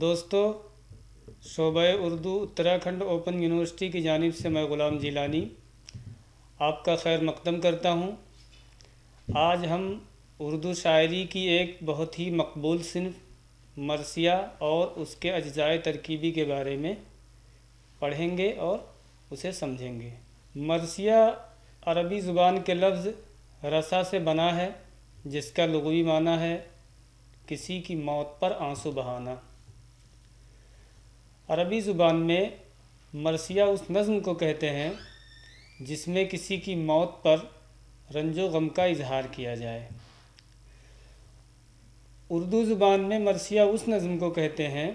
दोस्तों शोबे Urdu Uttarakhand open university की जानब से मैं ग़ुलाम जिलानी आपका खैर मकदम करता हूँ आज हम उर्दू शायरी की एक बहुत ही मकबूल सिनफ मरसिया और उसके अजाए तरकीबी के बारे में पढ़ेंगे और उसे समझेंगे मरसिया अरबी ज़ुबान के लफ्ज़ रसा से बना है जिसका लगवी माना है किसी की मौत पर आंसू बहाना अरबी ज़ुबान में मरसिया उस नज़म को कहते हैं जिसमें किसी की मौत पर रंजो गम का इजहार किया जाए उर्दू ज़ुबान में मरसिया उस नज़म को कहते हैं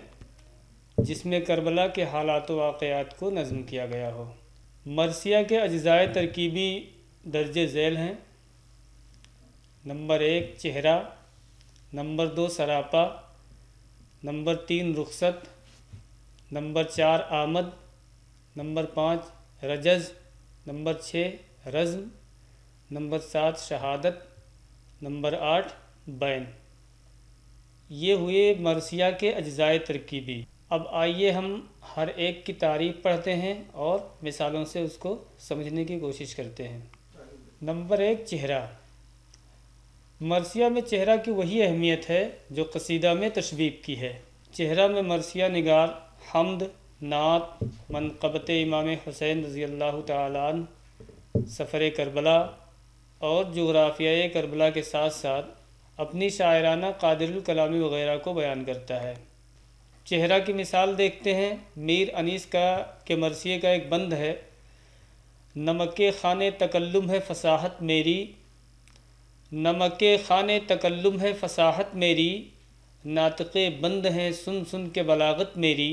जिसमें करबला के हालात वाक़ात को नज़म किया गया हो मरसिया के अज़ाय तरकीबी दर्ज झैल हैं नंबर एक चेहरा नंबर दो सरापा नंबर तीन रुखसत नंबर चार आमद नंबर पाँच रजज नंबर छः रज़म नंबर सात शहादत नंबर आठ बैन ये हुए मरसिया के अज्जाए तरकीबी अब आइए हम हर एक की तारीफ पढ़ते हैं और मिसालों से उसको समझने की कोशिश करते हैं नंबर एक चेहरा मरसिया में चेहरा की वही अहमियत है जो कसीदा में तशबीब की है चेहरा में मरसिया निगार हमद नात मनकबत इमाम हुसैन रज़ी अल्लाह सफ़र करबला और जोग्राफिया करबला के साथ साथ अपनी शायराना कादरकलामी वगैरह को बयान करता है चेहरा की मिसाल देखते हैं मीर अनीस का के मरसिए का एक बंद है नमक खान तकल्लुम है फसाहत मेरी नमक खान तकल्लुम है फसाहत मेरी नातके बंद हैं सुन सुन के बलागत मेरी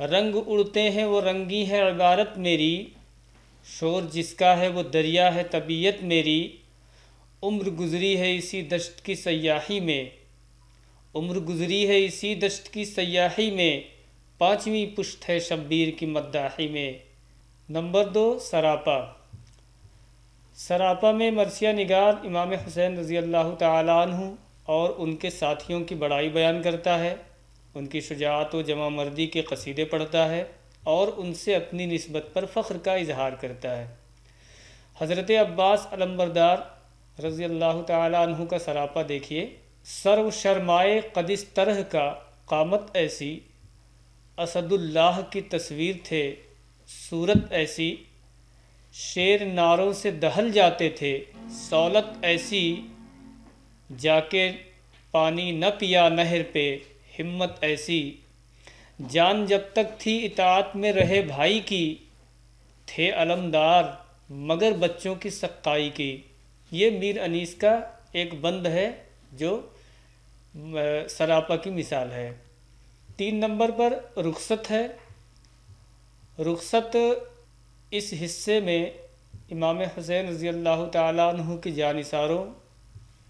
रंग उड़ते हैं वो रंगी है अबारत मेरी शोर जिसका है वो दरिया है तबीयत मेरी उम्र गुजरी है इसी दश्त की सयाही में उम्र गुजरी है इसी दश्त की सयाही में पाँचवीं पुश्त है शब्बीर की मद्दाही में नंबर दो सरापा सरापा में मरसिया निगार इमाम हुसैन रज़ी अल्लाह तु और उनके साथियों की बड़ाई बयान करता है उनकी शुजात व जमा मर्दी के कसीदे पढ़ता है और उनसे अपनी नस्बत पर फ़ख्र का इजहार करता है हज़रत अब्बास अलम्बरदार रज़ी अल्लाह तु का सरापा देखिए सर्व शर्माए कदिस तरह का कामत ऐसी असदुल्लाह की तस्वीर थे सूरत ऐसी शेर नारों से दहल जाते थे सौलत ऐसी जाके पानी न पिया नहर पे हिम्मत ऐसी जान जब तक थी इतात में रहे भाई की थे अलमदार मगर बच्चों की सक्काई की ये मीर अनीस का एक बंद है जो सरापा की मिसाल है तीन नंबर पर रुखसत है रुखसत इस हिस्से में इमाम हुसैन रज़ी अल्लाह तु की जानिसारों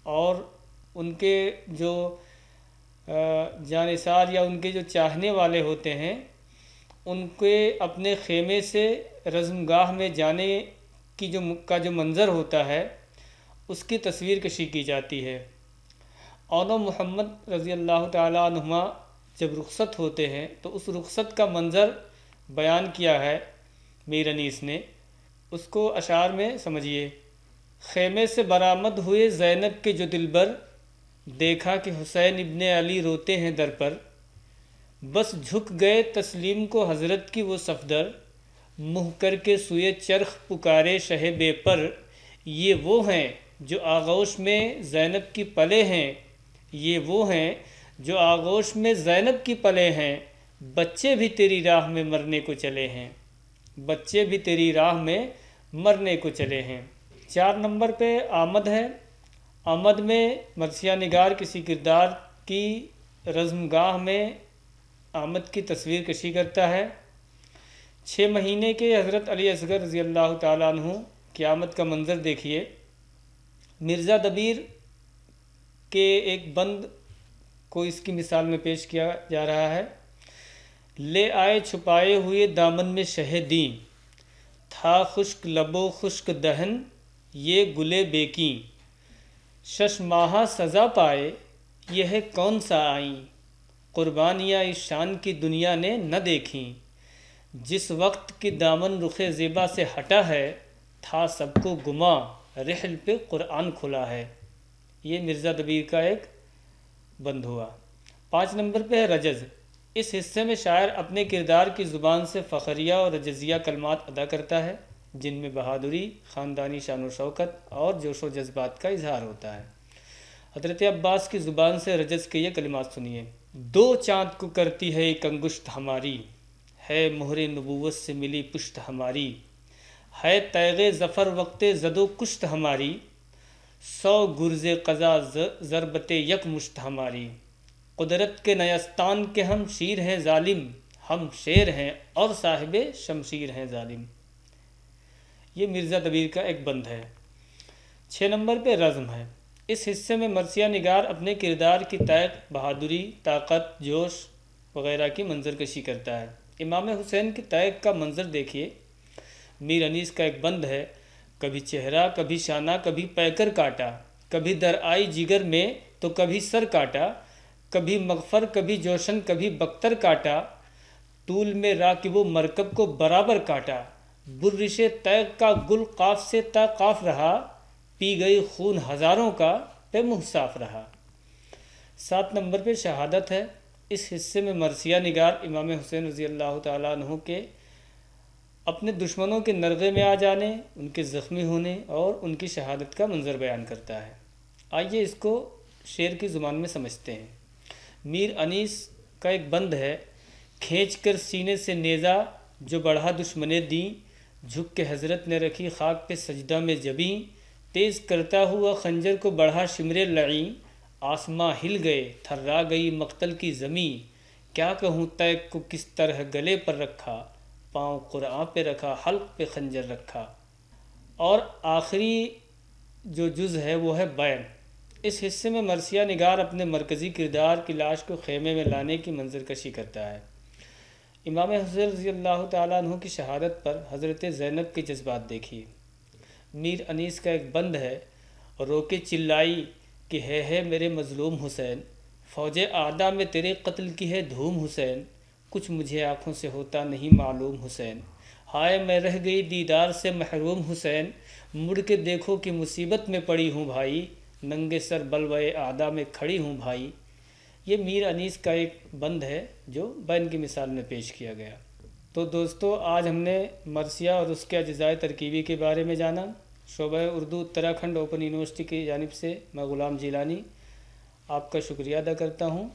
और उनके जो जानसार या उनके जो चाहने वाले होते हैं उनके अपने खेमे से रज़मगाह में जाने की जो का जो मंज़र होता है उसकी तस्वीर कशी की जाती है और मोहम्मद रज़ी अल्लाह तुम जब रुखसत होते हैं तो उस रुखसत का मंज़र बयान किया है मीर अनीस ने उसको अशार में समझिए खेमे से बरामद हुए जैनब के जो दिलबर देखा कि हुसैन इब्ने अली रोते हैं दर पर बस झुक गए तस्लीम को हजरत की वो सफदर मुँह करके सुए चरख पुकारे शह पर ये वो हैं जो आगोश में जैनब की पले हैं ये वो हैं जो आगोश में जैनब की पले हैं बच्चे भी तेरी राह में मरने को चले हैं बच्चे भी तेरी राह में मरने को चले हैं चार नंबर पे आमद है आमद में मरसिया निगार किसी किरदार की रजमगाह में आमद की तस्वीर कशी करता है छः महीने के हज़रत अली असगर रज़ी अल्लाह तू की आमद का मंज़र देखिए मिर्ज़ा दबीर के एक बंद को इसकी मिसाल में पेश किया जा रहा है ले आए छुपाए हुए दामन में शहदीन था खुश्क लबो खुश्क दहन ये गुले बेकी शशमाह सज़ा पाए यह कौन सा आई क़ुरबानियाँ इस शान की दुनिया ने न देखी जिस वक्त की दामन रुख ज़ेबा से हटा है था सबको गुमा रहल पे कुरान खुला है ये मिर्ज़ा दबीर का एक बंद हुआ पाँच नंबर पे है रजज़ इस हिस्से में शायर अपने किरदार की ज़ुबान से फ़खरिया और रजजिया कलमात अदा करता है जिनमें बहादुरी ख़ानदानी शान शौकत और जोश व जज्बात का इजहार होता है हजरत अब्बास की ज़ुबान से रजस के ये कलिमात सुनिए दो चाँद को करती है एक अंगुश्त हमारी है मोहर नबूवत से मिली पुश्त हमारी है तैग ज़फ़र वक्त जदो कुश्त हमारी सौ गुरजे कज़ा ज़रबत यक मुश्त हमारी कुदरत के नयास्तान के हम शीर हैं ालिम हम शेर हैं और साहिब शमशीर हैं ालिम ये मिर्ज़ा दबीर का एक बंद है छः नंबर पे रज़म है इस हिस्से में मरसिया निगार अपने किरदार की तैत बहादुरी ताकत जोश वगैरह की मंजरकशी करता है इमाम हुसैन की तैत का मंजर देखिए मीर अनीस का एक बंद है कभी चेहरा कभी शाना कभी पैकर काटा कभी दर आई जिगर में तो कभी सर काटा कभी मगफर कभी जोशन कभी बख्तर काटा तूल में राकिबो मरकब को बराबर काटा बुर्र से तय का गुल काफ से तय काफ रहा पी गई खून हज़ारों का पे मुँह साफ रहा सात नंबर पे शहादत है इस हिस्से में मरसिया निगार इमाम हुसैन रजी अल्लाह तु के अपने दुश्मनों के नरगे में आ जाने उनके ज़ख्मी होने और उनकी शहादत का मंजर बयान करता है आइए इसको शेर की ज़ुबान में समझते हैं मीर अनीस का एक बंद है खींच कर सीने से नेज़ा जो बढ़ा दुश्मने दी झुक के हजरत ने रखी खाक पे सजदा में जबी तेज़ करता हुआ खंजर को बढ़ा शिमरे लड़ी आसमां हिल गए थर्रा गई मक्तल की ज़मी क्या कहूँ तय को किस तरह गले पर रखा पाँव क़ुरआ पे रखा हल्क पे खंजर रखा और आखिरी जो जुज़ है वो है बैन इस हिस्से में मरसिया निगार अपने मरकज़ी किरदार की लाश को खेमे में लाने की मंजरकशी करता है इमाम हजर रजी अल्लाह तु की शहादत पर हज़रत ज़ैनब के जज्बात देखिए मीर अनीस का एक बंद है और रोके चिल्लाई कि है है मेरे मज़लूम हुसैन फ़ौज आदा में तेरे कत्ल की है धूम हुसैन कुछ मुझे आँखों से होता नहीं मालूम हुसैन हाय मैं रह गई दीदार से महरूम हुसैन मुड़ के देखो कि मुसीबत में पड़ी हूँ भाई नंगे सर बलवाए आदा में खड़ी हूँ भाई ये मीर अनीस का एक बंद है जो बैन की मिसाल में पेश किया गया तो दोस्तों आज हमने मरसिया और उसके अजाय तरकीबी के बारे में जाना शोब उर्दू उत्तराखंड ओपन यूनिवर्सिटी की जानब से मैं ग़ुलाम जीलानी आपका शुक्रिया अदा करता हूँ